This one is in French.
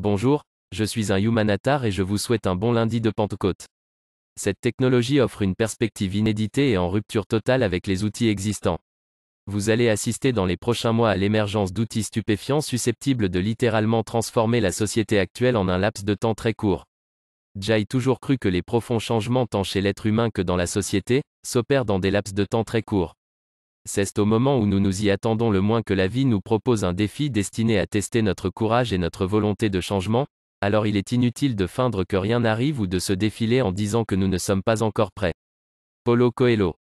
Bonjour, je suis un Humanatar et je vous souhaite un bon lundi de Pentecôte. Cette technologie offre une perspective inéditée et en rupture totale avec les outils existants. Vous allez assister dans les prochains mois à l'émergence d'outils stupéfiants susceptibles de littéralement transformer la société actuelle en un laps de temps très court. J'ai toujours cru que les profonds changements tant chez l'être humain que dans la société s'opèrent dans des laps de temps très courts c'est au moment où nous nous y attendons le moins que la vie nous propose un défi destiné à tester notre courage et notre volonté de changement, alors il est inutile de feindre que rien n'arrive ou de se défiler en disant que nous ne sommes pas encore prêts. Polo Coelho